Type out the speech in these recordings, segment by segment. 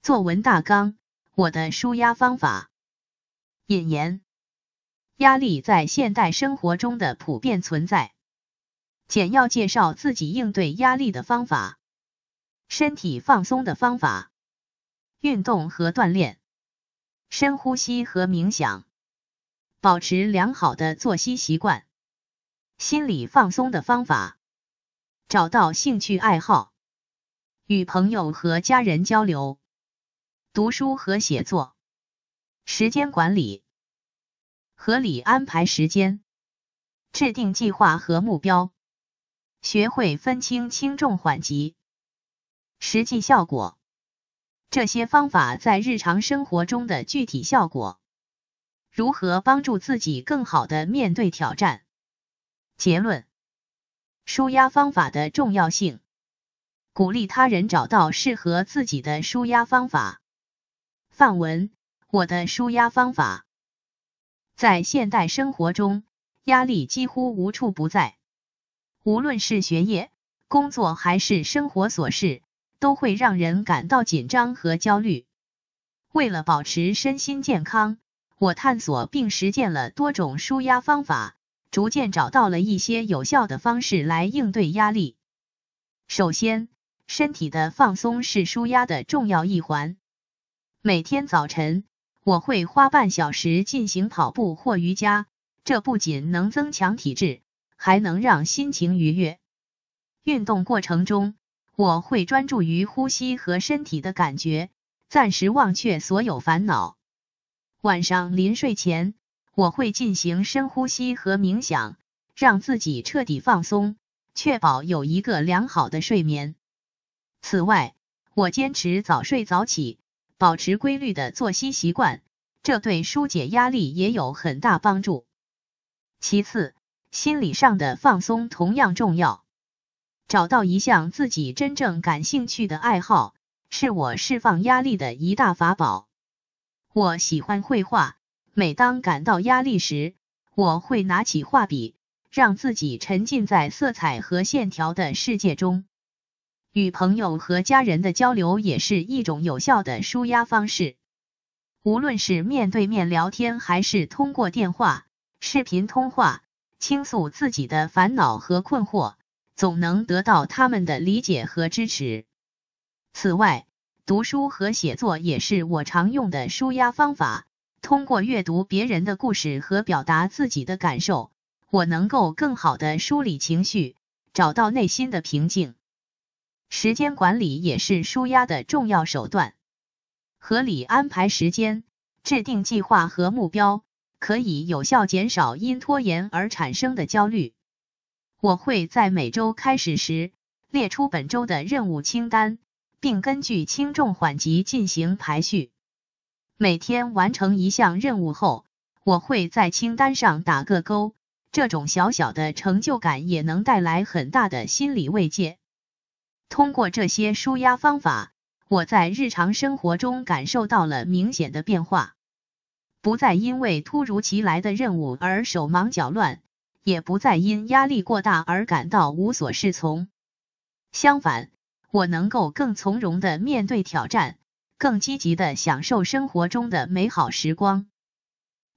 作文大纲：我的舒压方法。引言：压力在现代生活中的普遍存在。简要介绍自己应对压力的方法：身体放松的方法，运动和锻炼，深呼吸和冥想，保持良好的作息习惯，心理放松的方法，找到兴趣爱好，与朋友和家人交流。读书和写作，时间管理，合理安排时间，制定计划和目标，学会分清轻重缓急，实际效果，这些方法在日常生活中的具体效果，如何帮助自己更好的面对挑战，结论，舒压方法的重要性，鼓励他人找到适合自己的舒压方法。范文：我的舒压方法。在现代生活中，压力几乎无处不在。无论是学业、工作还是生活琐事，都会让人感到紧张和焦虑。为了保持身心健康，我探索并实践了多种舒压方法，逐渐找到了一些有效的方式来应对压力。首先，身体的放松是舒压的重要一环。每天早晨，我会花半小时进行跑步或瑜伽。这不仅能增强体质，还能让心情愉悦。运动过程中，我会专注于呼吸和身体的感觉，暂时忘却所有烦恼。晚上临睡前，我会进行深呼吸和冥想，让自己彻底放松，确保有一个良好的睡眠。此外，我坚持早睡早起。保持规律的作息习惯，这对疏解压力也有很大帮助。其次，心理上的放松同样重要。找到一项自己真正感兴趣的爱好，是我释放压力的一大法宝。我喜欢绘画，每当感到压力时，我会拿起画笔，让自己沉浸在色彩和线条的世界中。与朋友和家人的交流也是一种有效的舒压方式。无论是面对面聊天，还是通过电话、视频通话，倾诉自己的烦恼和困惑，总能得到他们的理解和支持。此外，读书和写作也是我常用的舒压方法。通过阅读别人的故事和表达自己的感受，我能够更好的梳理情绪，找到内心的平静。时间管理也是舒压的重要手段。合理安排时间，制定计划和目标，可以有效减少因拖延而产生的焦虑。我会在每周开始时列出本周的任务清单，并根据轻重缓急进行排序。每天完成一项任务后，我会在清单上打个勾，这种小小的成就感也能带来很大的心理慰藉。通过这些舒压方法，我在日常生活中感受到了明显的变化。不再因为突如其来的任务而手忙脚乱，也不再因压力过大而感到无所适从。相反，我能够更从容的面对挑战，更积极的享受生活中的美好时光。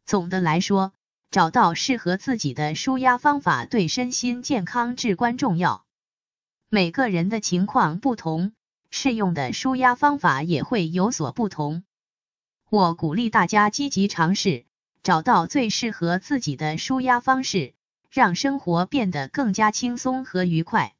总的来说，找到适合自己的舒压方法对身心健康至关重要。每个人的情况不同，适用的舒压方法也会有所不同。我鼓励大家积极尝试，找到最适合自己的舒压方式，让生活变得更加轻松和愉快。